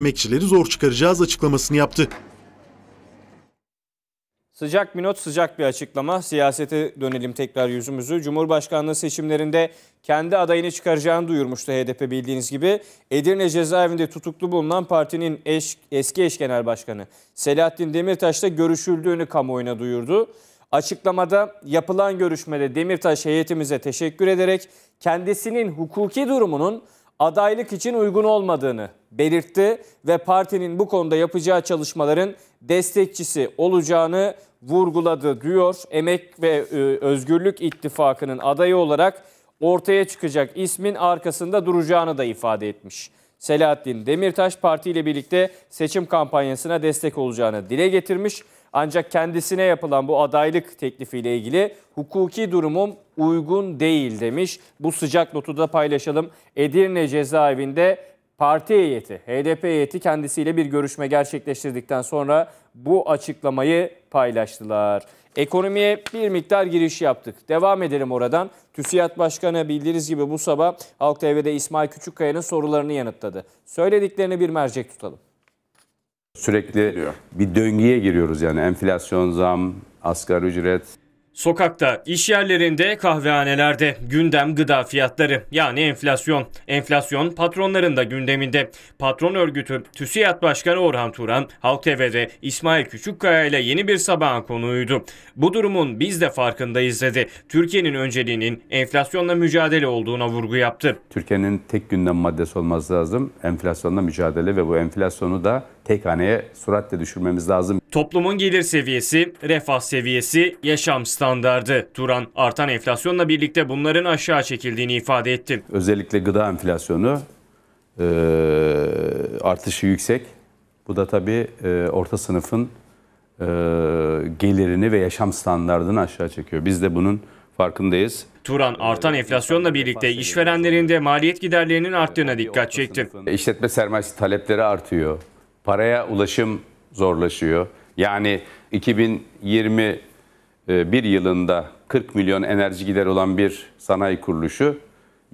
Mekçileri zor çıkaracağız açıklamasını yaptı. Sıcak bir not, sıcak bir açıklama. Siyasete dönelim tekrar yüzümüzü. Cumhurbaşkanlığı seçimlerinde kendi adayını çıkaracağını duyurmuştu HDP bildiğiniz gibi. Edirne cezaevinde tutuklu bulunan partinin eş, eski eş genel başkanı Selahattin Demirtaş'la görüşüldüğünü kamuoyuna duyurdu. Açıklamada yapılan görüşmede Demirtaş heyetimize teşekkür ederek kendisinin hukuki durumunun adaylık için uygun olmadığını belirtti ve partinin bu konuda yapacağı çalışmaların destekçisi olacağını vurguladı diyor. Emek ve e, Özgürlük İttifakı'nın adayı olarak ortaya çıkacak ismin arkasında duracağını da ifade etmiş. Selahattin Demirtaş parti ile birlikte seçim kampanyasına destek olacağını dile getirmiş. Ancak kendisine yapılan bu adaylık teklifiyle ilgili hukuki durumum uygun değil demiş. Bu sıcak notu da paylaşalım. Edirne cezaevinde parti heyeti, HDP heyeti kendisiyle bir görüşme gerçekleştirdikten sonra bu açıklamayı paylaştılar. Ekonomiye bir miktar giriş yaptık. Devam edelim oradan. TÜSİAD Başkanı bildiğiniz gibi bu sabah Halk TV'de İsmail Küçükkaya'nın sorularını yanıtladı. Söylediklerini bir mercek tutalım. Sürekli bir döngüye giriyoruz yani enflasyon, zam, asgari ücret, Sokakta, iş yerlerinde, kahvehanelerde gündem gıda fiyatları yani enflasyon. Enflasyon patronların da gündeminde. Patron örgütü TÜSİAD Başkanı Orhan Turan, Halk TV'de İsmail Küçükkaya ile yeni bir sabahın konuğuydu. Bu durumun biz de farkındayız dedi. Türkiye'nin önceliğinin enflasyonla mücadele olduğuna vurgu yaptı. Türkiye'nin tek gündem maddesi olması lazım enflasyonla mücadele ve bu enflasyonu da tek haneye süratle düşürmemiz lazım. Toplumun gelir seviyesi, refah seviyesi, yaşam standardı. Turan artan enflasyonla birlikte bunların aşağı çekildiğini ifade etti. Özellikle gıda enflasyonu e, artışı yüksek. Bu da tabii e, orta sınıfın e, gelirini ve yaşam standartını aşağı çekiyor. Biz de bunun farkındayız. Turan artan enflasyonla birlikte işverenlerin de maliyet giderlerinin arttığına dikkat çekti. İşletme sermayesi talepleri artıyor paraya ulaşım zorlaşıyor. Yani 2021 yılında 40 milyon enerji gideri olan bir sanayi kuruluşu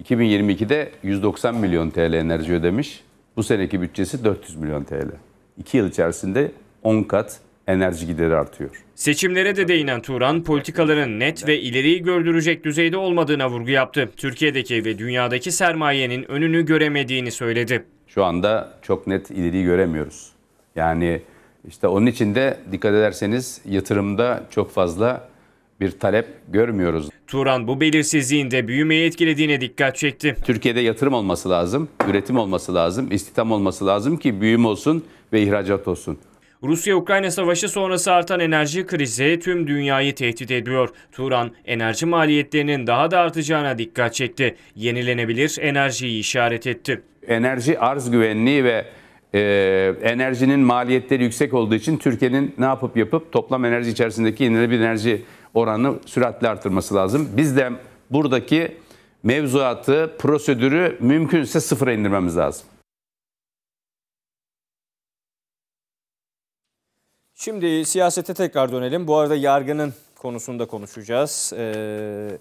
2022'de 190 milyon TL enerji ödemiş. Bu seneki bütçesi 400 milyon TL. 2 yıl içerisinde 10 kat enerji gideri artıyor. Seçimlere de değinen Turan, politikaların net ve ileriyi gördürecek düzeyde olmadığına vurgu yaptı. Türkiye'deki ve dünyadaki sermayenin önünü göremediğini söyledi şu anda çok net ileriyi göremiyoruz. Yani işte onun için de dikkat ederseniz yatırımda çok fazla bir talep görmüyoruz. Turan bu belirsizliğin de büyümeye etkilediğine dikkat çekti. Türkiye'de yatırım olması lazım, üretim olması lazım, istihdam olması lazım ki büyüm olsun ve ihracat olsun. Rusya-Ukrayna savaşı sonrası artan enerji krizi tüm dünyayı tehdit ediyor. Turan, enerji maliyetlerinin daha da artacağına dikkat çekti. Yenilenebilir enerjiyi işaret etti. Enerji arz güvenliği ve e, enerjinin maliyetleri yüksek olduğu için Türkiye'nin ne yapıp yapıp toplam enerji içerisindeki yenilenebilir enerji oranını süratle artırması lazım. Biz de buradaki mevzuatı, prosedürü mümkünse sıfıra indirmemiz lazım. Şimdi siyasete tekrar dönelim. Bu arada yargının konusunda konuşacağız. Ee,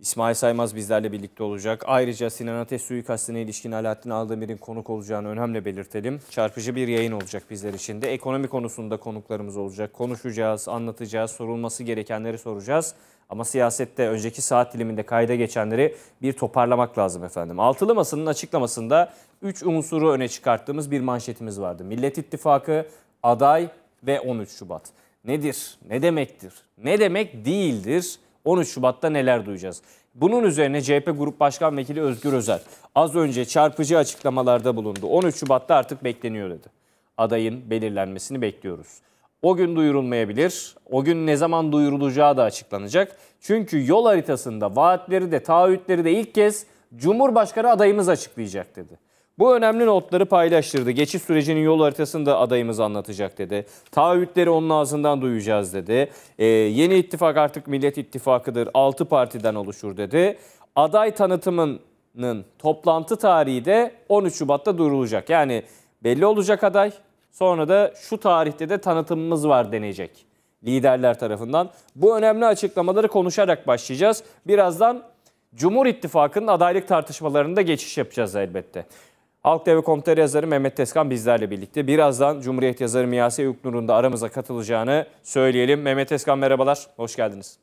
İsmail Saymaz bizlerle birlikte olacak. Ayrıca Sinan Ateş suikastine ilişkin Alaaddin Aldemir'in konuk olacağını önemli belirtelim. Çarpıcı bir yayın olacak bizler için de. Ekonomi konusunda konuklarımız olacak. Konuşacağız, anlatacağız, sorulması gerekenleri soracağız. Ama siyasette önceki saat diliminde kayda geçenleri bir toparlamak lazım efendim. Altılı Masa'nın açıklamasında 3 unsuru öne çıkarttığımız bir manşetimiz vardı. Millet İttifakı, aday ve 13 Şubat. Nedir? Ne demektir? Ne demek değildir? 13 Şubat'ta neler duyacağız? Bunun üzerine CHP Grup Başkan Vekili Özgür Özel az önce çarpıcı açıklamalarda bulundu. 13 Şubat'ta artık bekleniyor dedi. Adayın belirlenmesini bekliyoruz. O gün duyurulmayabilir. O gün ne zaman duyurulacağı da açıklanacak. Çünkü yol haritasında vaatleri de taahhütleri de ilk kez Cumhurbaşkanı adayımız açıklayacak dedi. Bu önemli notları paylaştırdı. Geçiş sürecinin yol haritasını da adayımız anlatacak dedi. Taahhütleri onun ağzından duyacağız dedi. Ee, yeni ittifak artık Millet İttifakı'dır. 6 partiden oluşur dedi. Aday tanıtımının toplantı tarihi de 13 Şubat'ta durulacak. Yani belli olacak aday. Sonra da şu tarihte de tanıtımımız var denecek liderler tarafından. Bu önemli açıklamaları konuşarak başlayacağız. Birazdan Cumhur İttifakı'nın adaylık tartışmalarında geçiş yapacağız elbette. Halk Devri Komutarı yazarı Mehmet Teskan bizlerle birlikte. Birazdan Cumhuriyet yazarı Miyase Yüknur'un da aramıza katılacağını söyleyelim. Mehmet Teskan merhabalar, hoş geldiniz.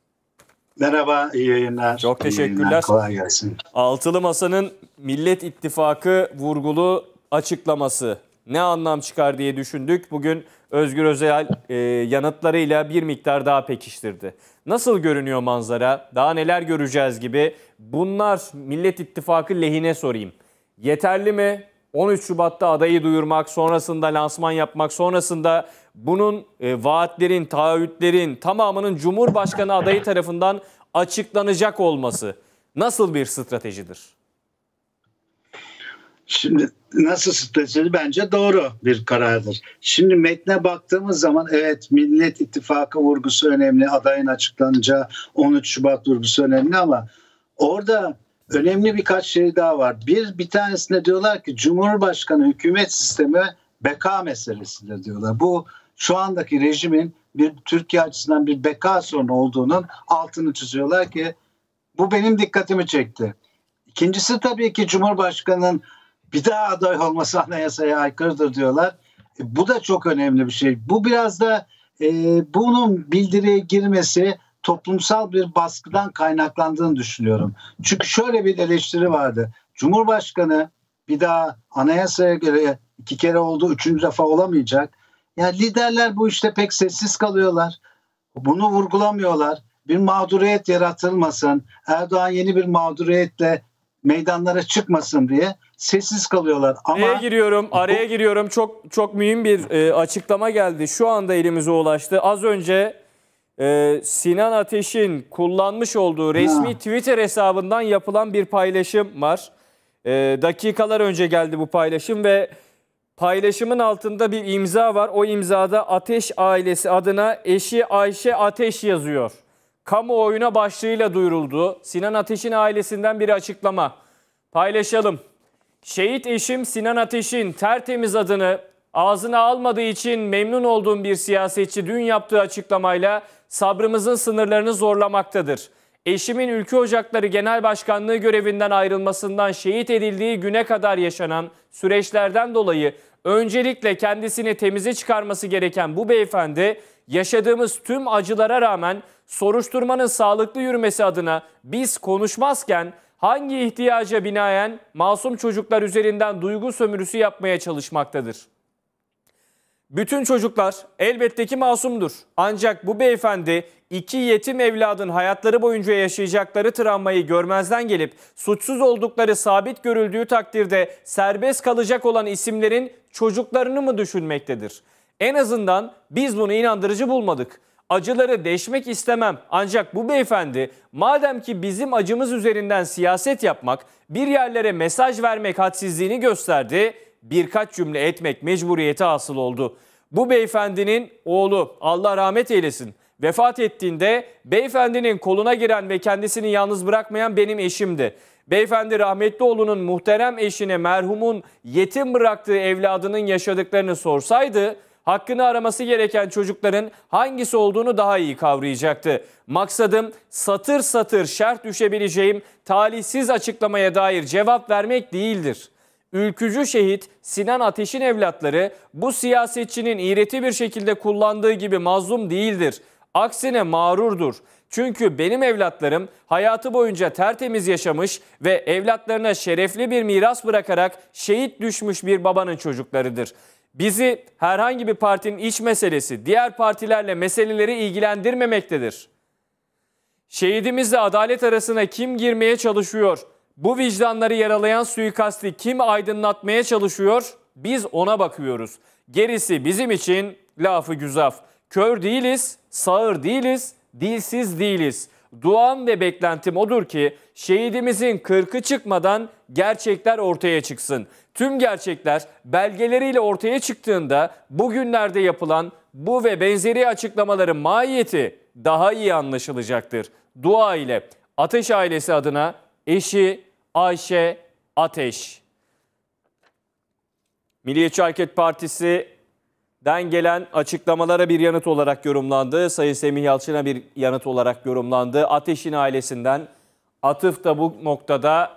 Merhaba, iyi yayınlar. Çok teşekkürler. Yayınlar, kolay gelsin. Altılı Masa'nın Millet İttifakı vurgulu açıklaması ne anlam çıkar diye düşündük. Bugün Özgür Özel e, yanıtlarıyla bir miktar daha pekiştirdi. Nasıl görünüyor manzara? Daha neler göreceğiz gibi. Bunlar Millet İttifakı lehine sorayım yeterli mi? 13 Şubat'ta adayı duyurmak, sonrasında lansman yapmak, sonrasında bunun e, vaatlerin, taahhütlerin tamamının Cumhurbaşkanı adayı tarafından açıklanacak olması nasıl bir stratejidir? Şimdi nasıl strateji bence doğru bir karardır. Şimdi metne baktığımız zaman evet Millet İttifakı vurgusu önemli, adayın açıklanacağı 13 Şubat vurgusu önemli ama orada önemli birkaç şey daha var. Bir, bir tanesinde diyorlar ki Cumhurbaşkanı hükümet sistemi beka meselesidir diyorlar. Bu şu andaki rejimin bir Türkiye açısından bir beka sorunu olduğunun altını çiziyorlar ki bu benim dikkatimi çekti. İkincisi tabii ki Cumhurbaşkanı'nın bir daha aday olması anayasaya aykırıdır diyorlar. E, bu da çok önemli bir şey. Bu biraz da e, bunun bildiriye girmesi toplumsal bir baskıdan kaynaklandığını düşünüyorum. Çünkü şöyle bir eleştiri vardı. Cumhurbaşkanı bir daha anayasaya göre iki kere oldu, üçüncü defa olamayacak. Yani liderler bu işte pek sessiz kalıyorlar. Bunu vurgulamıyorlar. Bir mağduriyet yaratılmasın. Erdoğan yeni bir mağduriyetle meydanlara çıkmasın diye sessiz kalıyorlar. Ama araya giriyorum, araya giriyorum. Çok çok mühim bir e, açıklama geldi. Şu anda elimize ulaştı. Az önce ee, Sinan Ateş'in kullanmış olduğu resmi Twitter hesabından yapılan bir paylaşım var. Ee, dakikalar önce geldi bu paylaşım ve paylaşımın altında bir imza var. O imzada Ateş ailesi adına eşi Ayşe Ateş yazıyor. Kamuoyuna başlığıyla duyuruldu. Sinan Ateş'in ailesinden bir açıklama. Paylaşalım. Şehit eşim Sinan Ateş'in tertemiz adını ağzına almadığı için memnun olduğum bir siyasetçi dün yaptığı açıklamayla sabrımızın sınırlarını zorlamaktadır. Eşimin Ülke Ocakları Genel Başkanlığı görevinden ayrılmasından şehit edildiği güne kadar yaşanan süreçlerden dolayı öncelikle kendisini temize çıkarması gereken bu beyefendi yaşadığımız tüm acılara rağmen soruşturmanın sağlıklı yürümesi adına biz konuşmazken hangi ihtiyaca binaen masum çocuklar üzerinden duygu sömürüsü yapmaya çalışmaktadır? Bütün çocuklar elbette ki masumdur. Ancak bu beyefendi iki yetim evladın hayatları boyunca yaşayacakları travmayı görmezden gelip suçsuz oldukları sabit görüldüğü takdirde serbest kalacak olan isimlerin çocuklarını mı düşünmektedir? En azından biz bunu inandırıcı bulmadık. Acıları deşmek istemem ancak bu beyefendi madem ki bizim acımız üzerinden siyaset yapmak, bir yerlere mesaj vermek hadsizliğini gösterdi birkaç cümle etmek mecburiyeti asıl oldu. Bu beyefendinin oğlu Allah rahmet eylesin vefat ettiğinde beyefendinin koluna giren ve kendisini yalnız bırakmayan benim eşimdi. Beyefendi rahmetli oğlunun muhterem eşine merhumun yetim bıraktığı evladının yaşadıklarını sorsaydı hakkını araması gereken çocukların hangisi olduğunu daha iyi kavrayacaktı. Maksadım satır satır şerh düşebileceğim talihsiz açıklamaya dair cevap vermek değildir.'' ülkücü şehit Sinan Ateş'in evlatları bu siyasetçinin iğreti bir şekilde kullandığı gibi mazlum değildir. Aksine mağrurdur. Çünkü benim evlatlarım hayatı boyunca tertemiz yaşamış ve evlatlarına şerefli bir miras bırakarak şehit düşmüş bir babanın çocuklarıdır. Bizi herhangi bir partinin iç meselesi diğer partilerle meseleleri ilgilendirmemektedir. Şehidimizle adalet arasına kim girmeye çalışıyor?'' Bu vicdanları yaralayan suikasti kim aydınlatmaya çalışıyor? Biz ona bakıyoruz. Gerisi bizim için lafı güzaf. Kör değiliz, sağır değiliz, dilsiz değiliz. Duam ve beklentim odur ki şehidimizin kırkı çıkmadan gerçekler ortaya çıksın. Tüm gerçekler belgeleriyle ortaya çıktığında bugünlerde yapılan bu ve benzeri açıklamaların mahiyeti daha iyi anlaşılacaktır. Dua ile Ateş ailesi adına eşi Ayşe Ateş. Milliyetçi Hareket Partisi'den gelen açıklamalara bir yanıt olarak yorumlandı. Sayın Semih Yalçın'a bir yanıt olarak yorumlandı. Ateş'in ailesinden Atıf da bu noktada